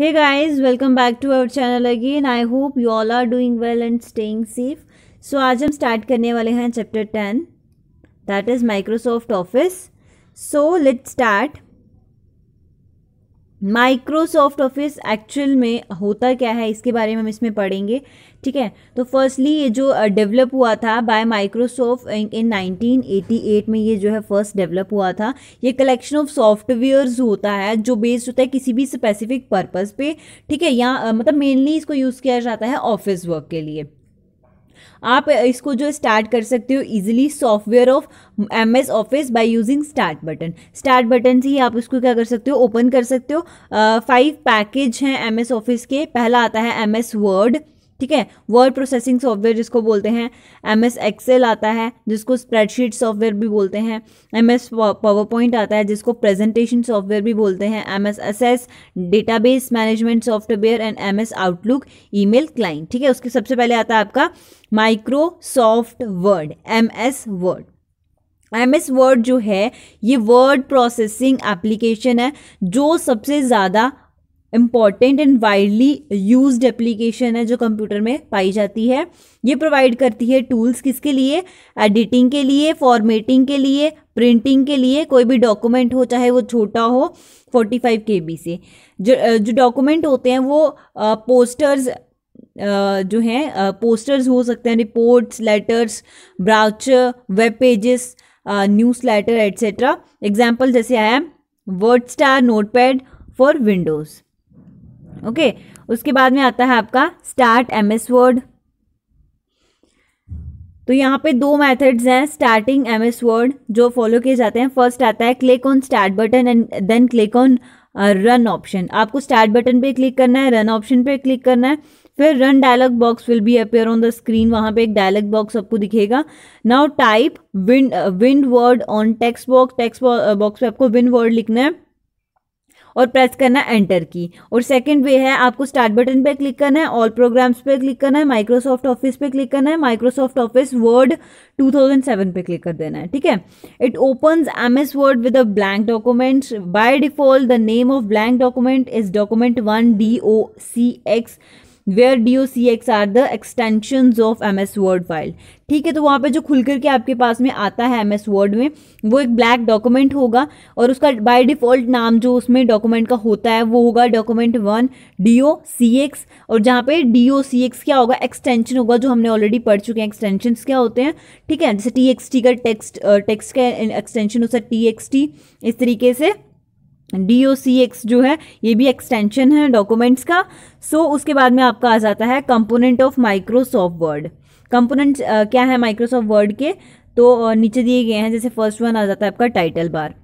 Hey guys welcome back to our channel again I hope you all are doing well and staying safe so आज हम start करने वाले हैं chapter ten that is Microsoft office so let start Microsoft office actual में होता क्या है इसके बारे में हम इसमें पढ़ेंगे ठीक है तो फर्स्टली ये जो डेवलप हुआ था बाय माइक्रोसॉफ्ट इन 1988 में ये जो है फर्स्ट डेवलप हुआ था ये कलेक्शन ऑफ सॉफ्टवेयर्स होता है जो बेस्ड होता है किसी भी स्पेसिफिक पर्पस पे ठीक है या मतलब मेनली इसको यूज़ किया जाता है ऑफिस वर्क के लिए आप इसको जो स्टार्ट कर सकते हो easily software of M S office by using start button start button से ही आप इसको क्या कर सकते हो ओपन कर सकते हो फाइव पैकेज हैं एम एस ऑफिस के पहला आता है एम एस वर्ड ठीक है वर्ड प्रोसेसिंग सॉफ्टवेयर जिसको बोलते हैं एम एस एक्सेल आता है जिसको स्प्रेडशीट सॉफ्टवेयर भी बोलते हैं एम एस पावर पॉइंट आता है जिसको प्रेजेंटेशन सॉफ्टवेयर भी बोलते हैं M S S S base management software and M S outlook e mail client ठीक है उसके सबसे पहले आता है आपका Microsoft word M S word M S word जो है ये वर्ड प्रोसेसिंग एप्लीकेशन है जो सबसे ज़्यादा important and widely use application है जो कंप्यूटर में पाई जाती है ये प्रोवाइड करती है टूल्स किसके लिए एडिटिंग के लिए फॉर्मेटिंग के लिए प्रिंटिंग के लिए कोई भी डॉक्यूमेंट हो चाहे वो छोटा हो 45 फाइव के बी से जो जो डॉक्यूमेंट होते हैं वो पोस्टर्स जो हैं पोस्टर्स हो सकते हैं reports letters brochure web pages newsletter etcetera example जैसे आया WordStar note for windows okay उसके बाद में आता है आपका स्टार्ट एम एस वर्ड तो यहाँ पे दो मेथड्स हैं स्टार्टिंग एम एस वर्ड जो फॉलो किए जाते हैं फर्स्ट आता है click on start button and then click on run option आपको स्टार्ट बटन पे क्लिक करना है रन ऑप्शन पे क्लिक करना है फिर run dialog box will be appear on the screen वहाँ पे एक डायलॉग बॉक्स आपको दिखेगा now type wind wind word on text box text box पे आपको विंड वर्ड लिखना है और प्रेस करना एंटर की और सेकंड वे है आपको स्टार्ट बटन पे क्लिक करना है ऑल प्रोग्राम्स पे क्लिक करना है माइक्रोसॉफ्ट ऑफिस पे क्लिक करना है माइक्रोसॉफ्ट ऑफिस वर्ड 2007 पे क्लिक कर देना है ठीक है it opens M S word with a blank document by default the name of blank document is document one D O C X where D O C X are the extension of M S word file ठीक है तो वहाँ पे जो खुल करके आपके पास में आता है एम एस वर्ड में वो एक ब्लैक डॉक्यूमेंट होगा और उसका बाई डिफ़ॉल्ट नाम जो उसमें डॉक्यूमेंट का होता है वो होगा document one D O C X और जहाँ पे डी ओ सी एक्स क्या होगा एक्सटेंशन होगा जो हमने ऑलरेडी पढ़ चुके हैं एक्सटेंशन क्या होते हैं ठीक है जैसे टी एक्स टी का टेक्स्ट टेक्स्ट का एक्सटेंशन होता है टी एक्स टी इस तरीके से डी ओ सी एक्स जो है ये भी एक्सटेंशन है डॉक्यूमेंट्स का सो so, उसके बाद में आपका आ जाता है component of Microsoft word component क्या है माइक्रोसॉफ्ट वर्ड के तो uh, नीचे दिए गए हैं जैसे फर्स्ट वन आ जाता है आपका टाइटल बार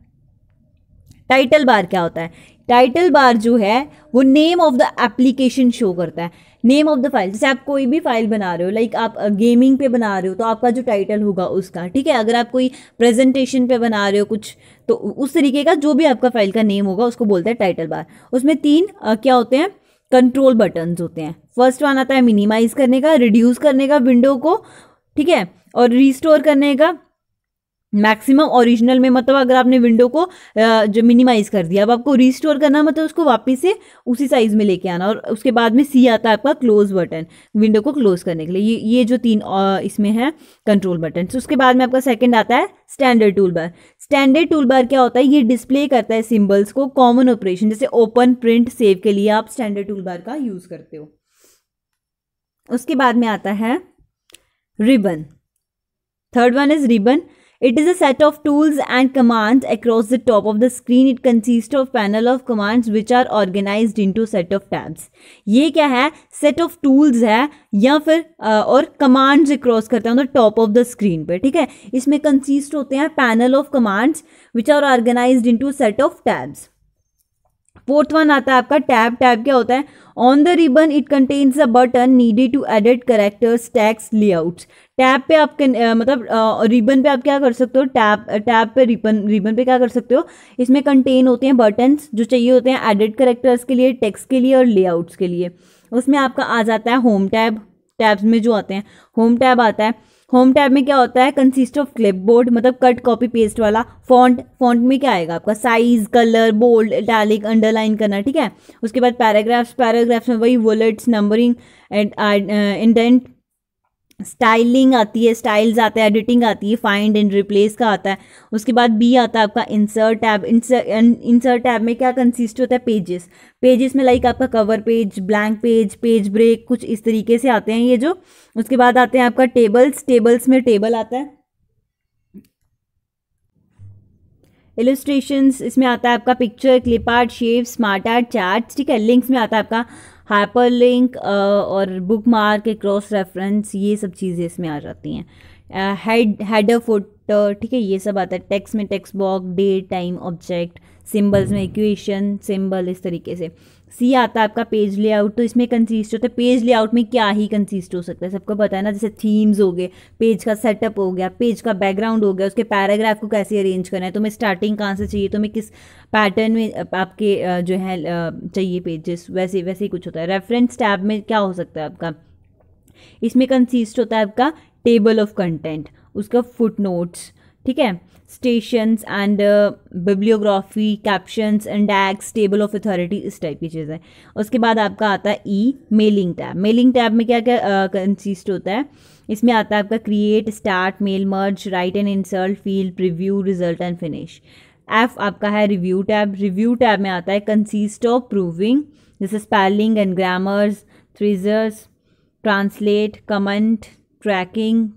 टाइटल बार क्या होता है टाइटल बार जो है वो name of the application show करता है नेम ऑफ द फाइल जैसे आप कोई भी फाइल बना रहे हो लाइक आप गेमिंग uh, पे बना रहे हो तो आपका जो टाइटल होगा उसका ठीक है अगर आप कोई प्रेजेंटेशन पे बना रहे हो कुछ तो उस तरीके का जो भी आपका फाइल का नेम होगा उसको बोलते हैं टाइटल बार उसमें तीन आ, uh, क्या होते हैं कंट्रोल बटन्स होते हैं फर्स्ट वन आता है मिनिमाइज करने का रिड्यूस करने का विंडो को ठीक है और रिस्टोर करने का मैक्सिमम ओरिजिनल में मतलब अगर आपने विंडो को जो मिनिमाइज़ कर दिया अब आपको रिस्टोर करना मतलब उसको वापस से उसी साइज़ में लेके आना और उसके बाद में सी आता है आपका क्लोज बटन विंडो को क्लोज करने के लिए ये ये जो तीन इसमें है कंट्रोल बटन तो उसके बाद में आपका सेकंड आता है standard toolbar standard toolbar क्या होता है ये डिस्प्ले करता है सिम्बल्स को कॉमन ऑपरेशन जैसे ओपन प्रिंट सेव के लिए आप स्टैंडर्ड टूल बार का यूज़ करते हो उसके बाद में आता है ribbon third one is ribbon It is a set of tools and commands across the top of the screen. It consists of panel of commands which are organized into set of tabs. ये क्या है set of tools है या फिर आ, और commands across करते हैं top of the screen पे ठीक है इसमें कंसिस्ट होते हैं panel of commands which are organise into set of tabs fourth one आता है आपका टैब टैब क्या होता है on the ribbon it contains the button needed to edit characters text layout tab पे आप मतलब रिबन पे आप क्या कर सकते हो टैब टैब पे रिबन रिबन पे क्या कर सकते हो इसमें कंटेन होते हैं बटन्स जो चाहिए होते हैं एडिट करेक्टर्स के लिए टैक्स के लिए और लेआउट्स के लिए उसमें आपका आ जाता है होम टैब टैब्स में जो आते हैं होम टैब आता है होम टैब में क्या होता है कंसिस्ट ऑफ क्लिप बोर्ड मतलब कट कॉपी पेस्ट वाला फॉन्ट फॉन्ट में क्या आएगा आपका size colour bold italic underline करना ठीक है उसके बाद पैराग्राफ्स पैराग्राफ्स में वही bullets numbering and indent styling आती है स्टाइल्स आता है एडिटिंग आती है फाइंड एंड रिप्लेस का आता है उसके बाद बी आता है आपका इंसर्ट टैब इंसर्ट टैब में क्या कंसिस्ट होता है पेजेस पेजेस में लाइक आपका cover page blank page page break कुछ इस तरीके से आते हैं ये जो उसके बाद आते हैं आपका टेबल्स टेबल्स में टेबल आता है इलस्ट्रेशंस इसमें आता है आपका picture clip art shape smart art chart ठीक है लिंक्स में आता है आपका हाइपर लिंक uh, और बुक मार्क क्रॉस रेफरेंस ये सब चीज़ें इसमें आ जाती हैं हेड हेडर फोटर ठीक है ये सब आता है टेक्स्ट में text box date time object symbols में इक्वेशन सिंबल इस तरीके से सी आता है आपका पेज लेआउट तो इसमें कंसिस्ट होता है पेज लेआउट में क्या ही कंसिस्ट हो सकता है सबको पता है ना जैसे थीम्स हो गए पेज का सेटअप हो गया पेज का बैकग्राउंड हो गया उसके पैराग्राफ को कैसे अरेंज करना है तुम्हें तो स्टार्टिंग कहाँ से चाहिए तुम्हें तो किस पैटर्न में आपके जो है चाहिए पेजेस वैसे वैसे ही कुछ होता है रेफरेंस टैब में क्या हो सकता है आपका इसमें कंसिस्ट होता है आपका टेबल ऑफ कंटेंट उसका फुट नोट्स ठीक है citations and bibliography captions index table of authority इस टाइप की चीज़ें उसके बाद आपका आता है e mailing tab mailing tab में क्या क्या कंसिस्ट होता है इसमें आता है आपका create start mail merge write and insert field preview result and finish F आपका है रिव्यू टैब रिव्यू टैब में आता है कंसिस्ट ऑफ प्रूविंग जैसे spelling and grammars thesaurus translate comment tracking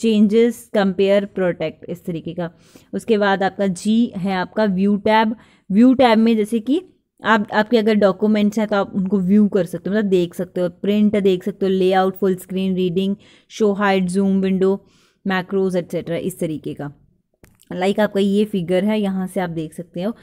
changes compare protect इस तरीके का उसके बाद आपका जी है आपका व्यू टैब व्यू टैब में जैसे कि आप आपके अगर डॉक्यूमेंट्स हैं तो आप उनको व्यू कर सकते हो मतलब देख सकते हो प्रिंट देख सकते हो layout full screen reading show hide zoom window macros etcetera इस तरीके का लाइक like आपका ये फिगर है यहाँ से आप देख सकते हो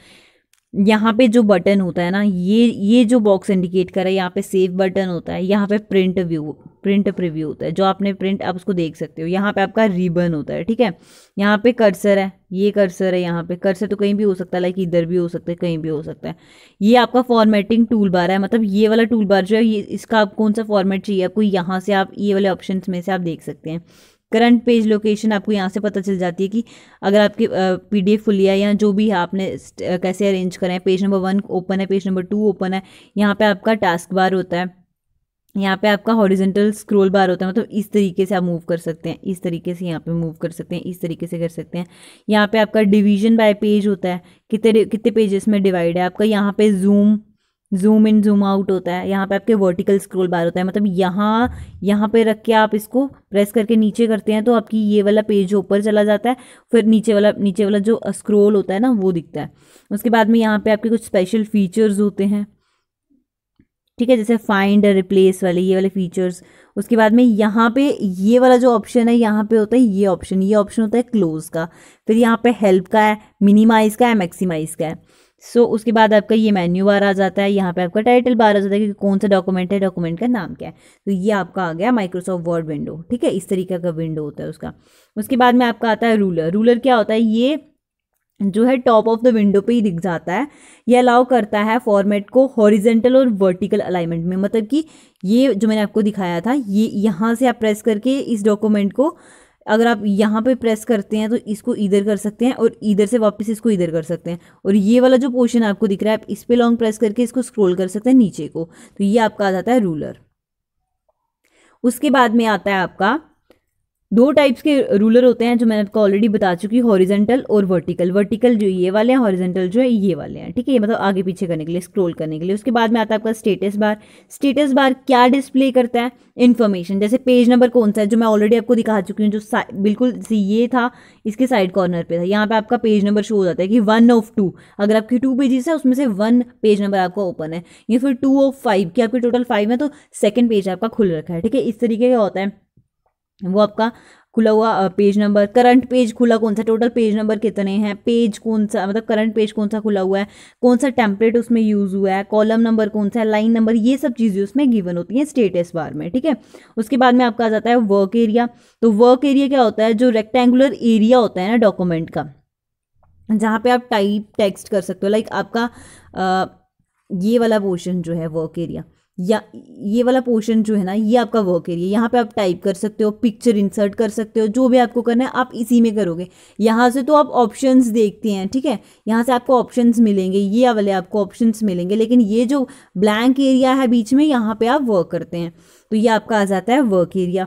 यहाँ पे जो बटन होता है ना ये ये जो बॉक्स इंडिकेट कर रहा है यहाँ पे सेव बटन होता है यहाँ पे प्रिंट व्यू प्रिंट प्रिव्यू होता है जो आपने प्रिंट आप उसको देख सकते हो यहाँ पे आपका रिबन होता है ठीक है यहाँ पे कर्सर है ये कर्सर है यहाँ पे कर्सर तो कहीं भी हो सकता है लाइक इधर भी हो सकता है कहीं भी हो सकता है ये आपका फॉर्मेटिंग टूल बार है मतलब ये वाला टूल बार जो है ये इसका आप कौन सा फॉर्मेट चाहिए आपको यहाँ से आप ये वाले ऑप्शन में से आप देख सकते हैं करंट पेज लोकेशन आपको यहाँ से पता चल जाती है कि अगर आपकी पी डी एफ फुलिया या जो भी है आपने कैसे अरेंज करें पेज नंबर वन ओपन है पेज नंबर टू ओपन है यहाँ पे आपका टास्क बार होता है यहाँ पे आपका हॉरिजेंटल स्क्रोल बार होता है मतलब इस तरीके से आप मूव कर सकते हैं इस तरीके से यहाँ पे मूव कर सकते हैं इस तरीके से कर सकते हैं यहाँ पे आपका डिवीजन बाय पेज होता है कितने कितने पेजेस में डिवाइड है आपका यहाँ पे zoom zoom in zoom out होता है यहाँ पे आपके वर्टिकल स्क्रोल बार होता है मतलब यहाँ यहाँ पे रख के आप इसको प्रेस करके नीचे करते हैं तो आपकी ये वाला पेज ऊपर चला जाता है फिर नीचे वाला नीचे वाला जो स्क्रोल होता है ना वो दिखता है उसके बाद में यहाँ पे आपके कुछ स्पेशल फीचर्स होते हैं ठीक है जैसे फाइंड रिप्लेस वाले ये वाले फीचर्स उसके बाद में यहाँ पे ये वाला जो ऑप्शन है यहाँ पे होता है ये ऑप्शन ये ऑप्शन होता है क्लोज का फिर यहाँ पे हेल्प का है मिनिमाइज का है मैक्सिमाइज का है सो so, उसके बाद आपका ये मेन्यू बार आ जाता है यहाँ पे आपका टाइटल बार आ जाता है कि कौन सा डॉक्यूमेंट है डॉक्यूमेंट का नाम क्या है तो ये आपका आ गया माइक्रोसॉफ्ट वर्ड विंडो ठीक है इस तरीके का विंडो होता है उसका उसके बाद में आपका आता है रूलर रूलर क्या होता है ये जो है टॉप ऑफ द विंडो पे ही दिख जाता है ये अलाउ करता है फॉर्मेट को हॉरिजेंटल और वर्टिकल अलाइनमेंट में मतलब कि ये जो मैंने आपको दिखाया था ये यहाँ से आप प्रेस करके इस डॉक्यूमेंट को अगर आप यहाँ पे प्रेस करते हैं तो इसको इधर कर सकते हैं और इधर से वापस इसको इधर कर सकते हैं और ये वाला जो पोर्शन आपको दिख रहा है आप इस पर लॉन्ग प्रेस करके इसको स्क्रोल कर सकते हैं नीचे को तो ये आपका आ जाता है रूलर उसके बाद में आता है आपका दो टाइप्स के रूलर होते हैं जो मैंने आपको ऑलरेडी बता चुकी हूँ हॉरिजेंटल और वर्टिकल वर्टिकल जो ये वाले हैं हॉरिजेंटल जो है ये वाले हैं ठीक है ये मतलब आगे पीछे करने के लिए स्क्रॉल करने के लिए उसके बाद में आता है आपका स्टेटस बार स्टेटस बार क्या डिस्प्ले करता है इन्फॉर्मेशन जैसे पेज नंबर कौन सा है जो मैं ऑलरेडी आपको दिखा चुकी हूँ जो बिल्कुल ये था इसके साइड कॉर्नर पर था यहाँ पर आपका पेज नंबर शो हो जाता है कि वन ऑफ टू अगर आपकी टू पेजेस है उसमें से वन पेज नंबर आपका ओपन है या फिर टू ऑफ फाइव कि आपके टोटल फाइव है तो सेकेंड पेज आपका खुल रखा है ठीक है इस तरीके का होता है वो आपका खुला हुआ पेज नंबर करंट पेज खुला कौन सा टोटल पेज नंबर कितने हैं पेज कौन सा मतलब करंट पेज कौन सा खुला हुआ है कौन सा टेम्पलेट उसमें यूज़ हुआ है कॉलम नंबर कौन सा है लाइन नंबर ये सब चीज़ें उसमें गिवन होती हैं स्टेटस बार में ठीक है उसके बाद में आपका आ जाता है वर्क एरिया तो वर्क एरिया क्या होता है जो रेक्टेंगुलर एरिया होता है ना डॉक्यूमेंट का जहाँ पर आप टाइप टेक्स्ट कर सकते हो लाइक आपका आ, ये वाला पोर्शन जो है वर्क एरिया या ये वाला पोर्शन जो है ना ये आपका वर्क एरिया यहाँ पे आप टाइप कर सकते हो पिक्चर इंसर्ट कर सकते हो जो भी आपको करना है आप इसी में करोगे यहाँ से तो आप ऑप्शंस देखते हैं ठीक है यहाँ से आपको ऑप्शंस मिलेंगे ये वाले आपको ऑप्शंस मिलेंगे लेकिन ये जो ब्लैंक एरिया है बीच में यहाँ पर आप वर्क करते हैं तो ये आपका आ जाता है वर्क एरिया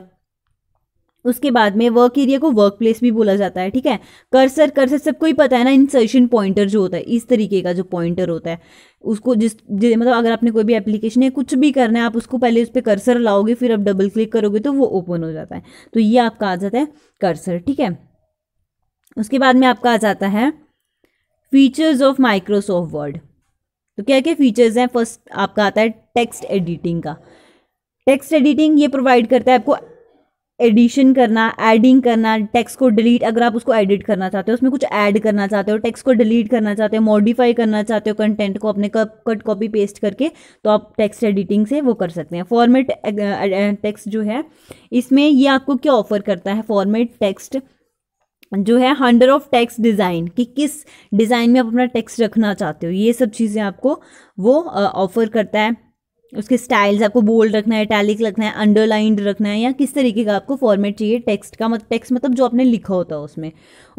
उसके बाद में वर्क एरिया को वर्क प्लेस भी बोला जाता है ठीक है कर्सर कर्सर सबको ही पता है ना इंसर्शन पॉइंटर जो होता है इस तरीके का जो पॉइंटर होता है उसको जिस मतलब अगर आपने कोई भी एप्लीकेशन है कुछ भी करना है आप उसको पहले उस पर कर्सर लाओगे फिर आप डबल क्लिक करोगे तो वो ओपन हो जाता है तो ये आपका आ जाता है कर्सर ठीक है उसके बाद में आपका आ जाता है फीचर्स ऑफ माइक्रोसॉफ्ट वर्ड तो क्या क्या फीचर्स हैं फर्स्ट आपका आता है टेक्स्ट एडिटिंग का टेक्स्ट एडिटिंग ये प्रोवाइड करता है आपको एडिशन करना एडिंग करना टेक्स्ट को डिलीट अगर आप उसको एडिट करना चाहते हो उसमें कुछ ऐड करना चाहते हो टेक्स्ट को डिलीट करना चाहते हो मॉडिफाई करना चाहते हो कंटेंट को अपने कट कॉपी पेस्ट करके तो आप टेक्स्ट एडिटिंग से वो कर सकते हैं फॉर्मेट टेक्स्ट जो है इसमें ये आपको क्या ऑफर करता है फॉर्मेट टेक्स्ट जो है हंडर ऑफ टेक्स्ट डिज़ाइन कि किस डिज़ाइन में आप अपना टेक्स्ट रखना चाहते हो ये सब चीज़ें आपको वो ऑफर करता है उसके स्टाइल्स आपको बोल्ड रखना है टैलिक रखना है अंडरलाइंड रखना है या किस तरीके का आपको फॉर्मेट चाहिए टेक्स्ट का मतलब टेक्स्ट मतलब जो आपने लिखा होता है उसमें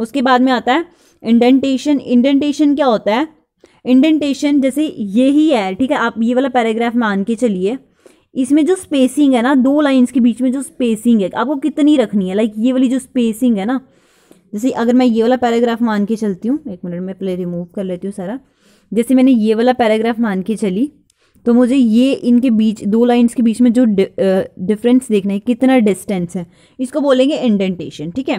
उसके बाद में आता है इंडेंटेशन इंडेंटेशन क्या होता है इंडेंटेशन जैसे ये ही है ठीक है आप ये वाला पैराग्राफ मान के चलिए इसमें जो स्पेसिंग है ना दो लाइन्स के बीच में जो स्पेसिंग है आपको कितनी रखनी है लाइक ये वाली जो स्पेसिंग है ना जैसे अगर मैं ये वाला पैराग्राफ मान के चलती हूँ एक मिनट में प्ले रिमूव कर लेती हूँ सारा जैसे मैंने ये वाला पैराग्राफ मान के चली तो मुझे ये इनके बीच दो लाइंस के बीच में जो डिफरेंस देखना है कितना डिस्टेंस है इसको बोलेंगे इंडेंटेशन ठीक है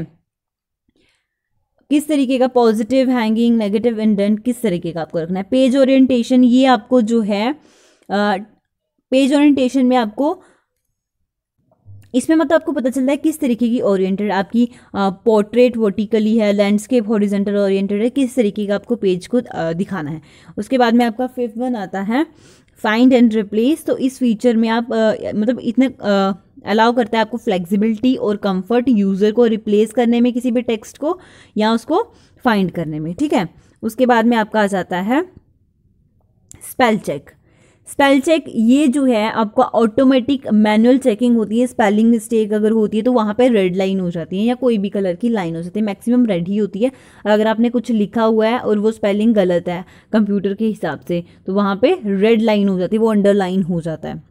किस तरीके का पॉजिटिव हैंगिंग नेगेटिव इंडेंट किस तरीके का आपको रखना है पेज ओरिएंटेशन ये आपको जो है पेज ओरिएंटेशन में आपको इसमें मतलब आपको पता चलता है किस तरीके की ओरिएंटेड आपकी पोर्ट्रेट वर्टिकली है लैंडस्केप हॉरिजेंटल ओरिएंटेड है किस तरीके का आपको पेज को दिखाना है उसके बाद में आपका फिफ्थ वन आता है फाइंड एंड रिप्लेस तो इस फीचर में आप आ, मतलब इतना अलाउ करता है आपको फ्लेक्सिबिलिटी और कंफर्ट यूज़र को रिप्लेस करने में किसी भी टेक्स्ट को या उसको फाइंड करने में ठीक है उसके बाद में आपका आ जाता है स्पेल चेक स्पेल चेक ये जो है आपका ऑटोमेटिक मैनुअल चेकिंग होती है स्पेलिंग मिस्टेक अगर होती है तो वहाँ पे रेड लाइन हो जाती है या कोई भी कलर की लाइन हो जाती है मैक्सिमम रेड ही होती है अगर आपने कुछ लिखा हुआ है और वो स्पेलिंग गलत है कंप्यूटर के हिसाब से तो वहाँ पर रेड लाइन हो जाती है वो अंडरलाइन हो जाता है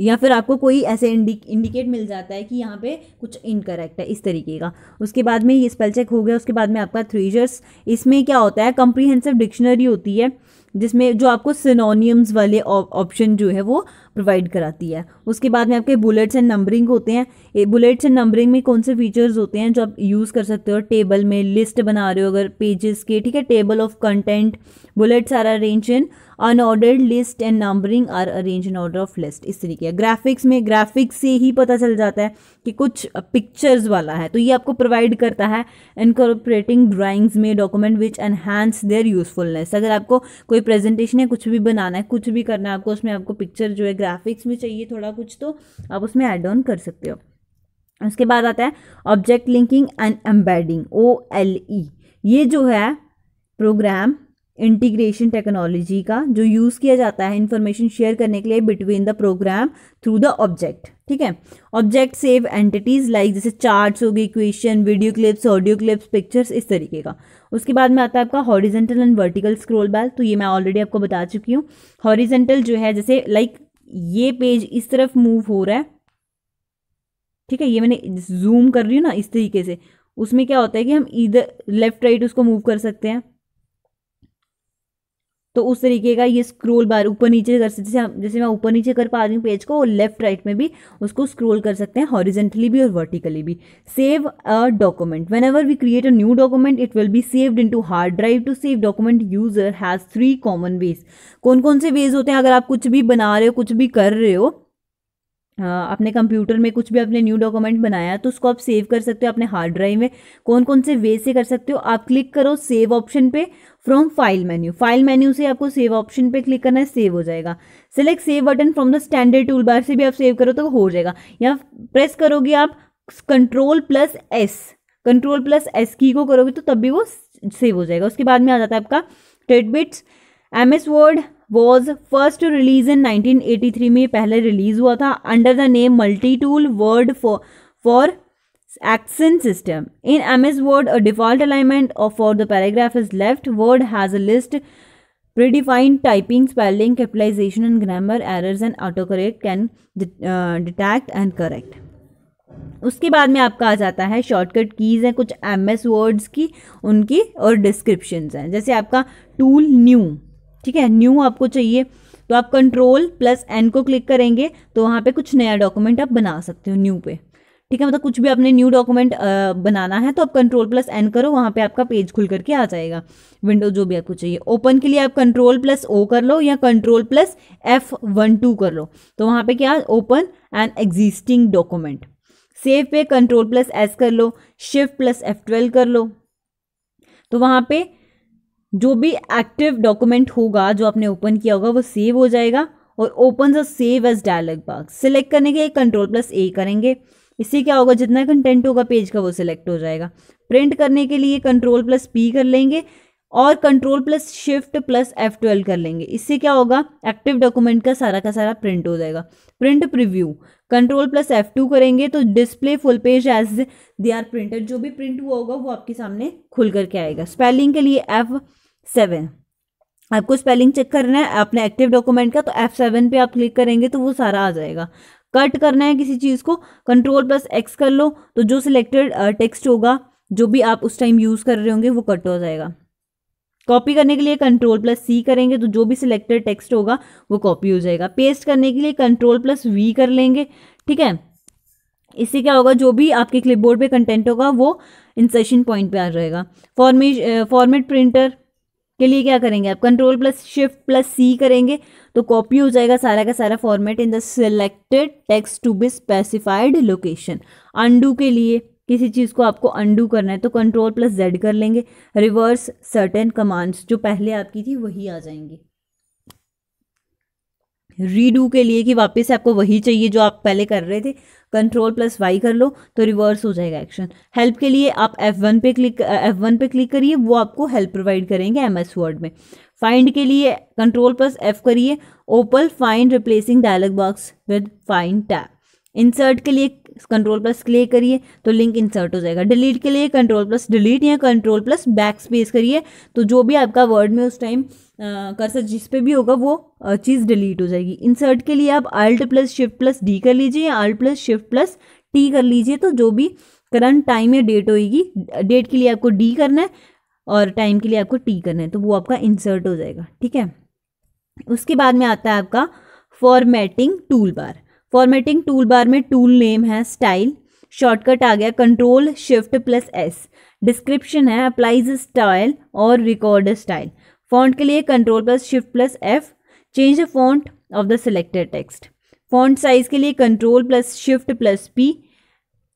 या फिर आपको कोई ऐसे इंडिक, इंडिकेट मिल जाता है कि यहाँ पे कुछ इनकरेक्ट है इस तरीके का उसके बाद में ये स्पेल चेक हो गया उसके बाद में आपका थ्रीजर्स इसमें क्या होता है कंप्रीहेंसिव डिक्शनरी होती है जिसमें जो आपको सिनोनियम्स वाले ऑप्शन जो है वो प्रोवाइड कराती है उसके बाद में आपके बुलेट्स एंड नंबरिंग होते हैं बुलेट्स एंड नंबरिंग में कौन से फीचर्स होते हैं जो आप यूज़ कर सकते हो टेबल में लिस्ट बना रहे हो अगर पेजेस के ठीक है table of content bullets are arrange in unordered list and numbering are arrange in order of list इस तरीके है ग्राफिक्स में ग्राफिक्स से ही पता चल जाता है कि कुछ पिक्चर्स वाला है तो ये आपको प्रोवाइड करता है इनकॉर्पोरेटिंग ड्राइंग्स में document which enhance their usefulness अगर आपको कोई प्रेजेंटेशन है कुछ भी बनाना है कुछ भी करना है आपको उसमें आपको पिक्चर जो है ग्राफिक्स में चाहिए थोड़ा कुछ तो आप उसमें ऐड ऑन कर सकते हो उसके बाद आता है object linking and embedding O L E ये जो है प्रोग्राम इंटीग्रेशन टेक्नोलॉजी का जो यूज़ किया जाता है इंफॉर्मेशन शेयर करने के लिए between the program through the object ठीक है ऑब्जेक्ट सेव एंटिटीज़ लाइक जैसे चार्ट्स हो गए equation video clips audio clips pictures इस तरीके का उसके बाद में आता है आपका हॉरिजेंटल एंड वर्टिकल स्क्रोल बैल तो ये मैं ऑलरेडी आपको बता चुकी हूँ हॉरिजेंटल जो है जैसे लाइक like, ये पेज इस तरफ मूव हो रहा है ठीक है ये मैंने जूम कर रही हूँ ना इस तरीके से उसमें क्या होता है कि हम इधर लेफ्ट राइट उसको मूव कर सकते हैं तो उस तरीके का ये स्क्रोल बार ऊपर नीचे कर सकते जैसे जैसे मैं ऊपर नीचे कर पा रही हूँ पेज को और लेफ्ट राइट में भी उसको स्क्रोल कर सकते हैं हॉरिजेंटली भी और वर्टिकली भी save a document whenever we create a new document it will be saved into hard drive to save document user has three common ways कौन कौन से वेज होते हैं अगर आप कुछ भी बना रहे हो कुछ भी कर रहे हो अपने हाँ, कंप्यूटर में कुछ भी आपने न्यू डॉक्यूमेंट बनाया तो उसको आप सेव कर सकते हो अपने हार्ड ड्राइव में कौन कौन से वे से कर सकते हो आप क्लिक करो सेव ऑप्शन पे from file menu file menu से आपको सेव ऑप्शन पे क्लिक करना है सेव हो जाएगा select save button from the standard toolbar से भी आप सेव करो तो हो जाएगा या प्रेस करोगे आप control plus S control plus S key को करोगे तो तब भी वो सेव हो जाएगा उसके बाद में आ जाता है आपका ट्रेडबिट्स M S word was first release in 1983 में पहले रिलीज हुआ था under the name multi tool word for Xenix system in M S word default alignment of for the paragraph is left word has list predefined typing spelling capitalisation and grammar errors and autocorrect can detect and correct उसके बाद में आपका आ जाता है shortcut keys हैं कुछ M S words की उनकी और डिस्क्रिप्शन हैं जैसे आपका टूल न्यू ठीक है न्यू आपको चाहिए तो आप कंट्रोल प्लस एन को क्लिक करेंगे तो वहाँ पे कुछ नया डॉक्यूमेंट आप बना सकते हो न्यू पे ठीक है मतलब कुछ भी आपने न्यू डॉक्यूमेंट बनाना है तो आप कंट्रोल प्लस एन करो वहाँ पे आपका पेज खुल करके आ जाएगा विंडो जो भी आपको चाहिए ओपन के लिए आप कंट्रोल प्लस ओ कर लो या control plus F one two कर लो तो वहाँ पे क्या open an existing document save पे कंट्रोल प्लस एस कर लो शिफ्ट प्लस एफ ट्वेल्व कर लो तो वहाँ पे जो भी एक्टिव डॉक्यूमेंट होगा जो आपने ओपन किया होगा वो सेव हो जाएगा और open the save as dialog box select करने के कंट्रोल प्लस ए करेंगे इससे क्या होगा जितना कंटेंट होगा पेज का वो सिलेक्ट हो जाएगा प्रिंट करने के लिए कंट्रोल प्लस पी कर लेंगे और control plus shift plus F twelve कर लेंगे इससे क्या होगा एक्टिव डॉक्यूमेंट का सारा का सारा प्रिंट हो जाएगा print preview control plus F two करेंगे तो display full page as they are printed जो भी प्रिंट हुआ होगा वो आपके सामने खुल करके आएगा स्पेलिंग के लिए एफ़ सेवन आपको स्पेलिंग चेक करना है अपने एक्टिव डॉक्यूमेंट का तो एफ सेवन पे आप क्लिक करेंगे तो वो सारा आ जाएगा कट करना है किसी चीज़ को कंट्रोल प्लस एक्स कर लो तो जो सिलेक्टेड टेक्स्ट होगा जो भी आप उस टाइम यूज़ कर रहे होंगे वो कट हो जाएगा कॉपी करने के लिए कंट्रोल प्लस सी करेंगे तो जो भी सिलेक्टेड टेक्स्ट होगा वो कॉपी हो जाएगा पेस्ट करने के लिए कंट्रोल प्लस वी कर लेंगे ठीक है इससे क्या होगा जो भी आपके क्लिपबोर्ड पे कंटेंट होगा वो इंसर्शन पॉइंट पे आ जाएगा फॉर्मेश फॉर्मेट प्रिंटर के लिए क्या करेंगे आप control plus shift plus C करेंगे तो कॉपी हो जाएगा सारा का सारा format in the selected text to be specified location undo के लिए किसी चीज़ को आपको अंडू करना है तो कंट्रोल प्लस जेड कर लेंगे रिवर्स सर्टेन कमांड्स जो पहले आपकी थी वही आ जाएंगी रीडू के लिए कि वापस से आपको वही चाहिए जो आप पहले कर रहे थे कंट्रोल प्लस वाई कर लो तो रिवर्स हो जाएगा एक्शन हेल्प के लिए आप एफ वन पे क्लिक एफ वन पे क्लिक करिए वो आपको हेल्प प्रोवाइड करेंगे एम एस वर्ड में फाइंड के लिए कंट्रोल प्लस एफ करिए ओपल find replacing dialog box with find tab insert के लिए कंट्रोल प्लस क्ले करिए तो लिंक इंसर्ट हो जाएगा डिलीट के लिए कंट्रोल प्लस डिलीट या कंट्रोल प्लस बैक स्पेस करिए तो जो भी आपका वर्ड में उस टाइम कर्सर जिस पे भी होगा वो चीज़ डिलीट हो जाएगी इंसर्ट के लिए आप alt plus shift plus D कर लीजिए या alt plus shift plus T कर लीजिए तो जो भी करंट टाइम या डेट होगी डेट के लिए आपको डी करना है और टाइम के लिए आपको टी करना है तो वो आपका इंसर्ट हो जाएगा ठीक है उसके बाद में आता है आपका formatting toolbar formatting toolbar में टूल नेम है स्टाइल शॉर्टकट आ गया control shift plus S description है अप्लाइज स्टाइल और रिकॉर्ड स्टाइल फॉन्ट के लिए control plus shift plus F change the font of the selected text font size के लिए control plus shift plus P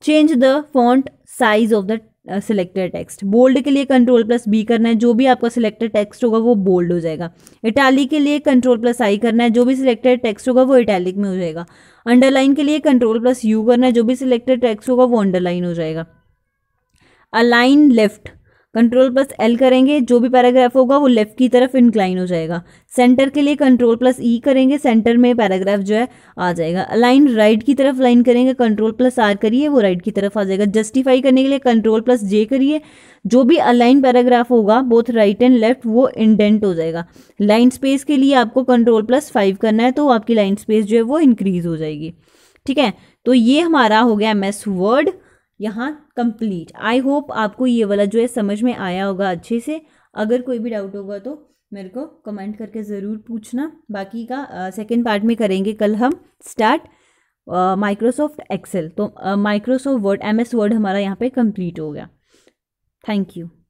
change the font size of the selected text bold के लिए control plus B करना है जो भी आपका selected text होगा वो बोल्ड हो जाएगा इटैलिक के लिए कंट्रोल प्लस आई करना है जो भी सिलेक्टेड टेक्स्ट होगा वो इटैलिक में हो जाएगा अंडरलाइन के लिए कंट्रोल प्लस यू करना है जो भी सिलेक्टेड टेक्स्ट होगा वो अंडरलाइन हो जाएगा align left control plus L करेंगे जो भी पैराग्राफ होगा वो लेफ्ट की तरफ इंक्लाइन हो जाएगा सेंटर के लिए कंट्रोल प्लस ई करेंगे सेंटर में पैराग्राफ जो है आ जाएगा अलाइन राइट की तरफ लाइन करेंगे कंट्रोल प्लस आर करिए वो राइट की तरफ आ जाएगा जस्टिफाई करने के लिए कंट्रोल प्लस जे करिए जो भी अलाइन पैराग्राफ होगा बोथ राइट एंड लेफ्ट वो इंडेंट हो जाएगा लाइन स्पेस के लिए आपको कंट्रोल प्लस फाइव करना है तो आपकी लाइन स्पेस जो है वो इंक्रीज हो जाएगी ठीक है तो ये हमारा हो गया एम एस वर्ड यहाँ कंप्लीट आई होप आपको ये वाला जो है समझ में आया होगा अच्छे से अगर कोई भी डाउट होगा तो मेरे को कमेंट करके ज़रूर पूछना बाकी का सेकेंड पार्ट में करेंगे कल हम स्टार्ट माइक्रोसॉफ्ट एक्सेल तो Microsoft word M S Word हमारा यहाँ पे कंप्लीट हो गया थैंक यू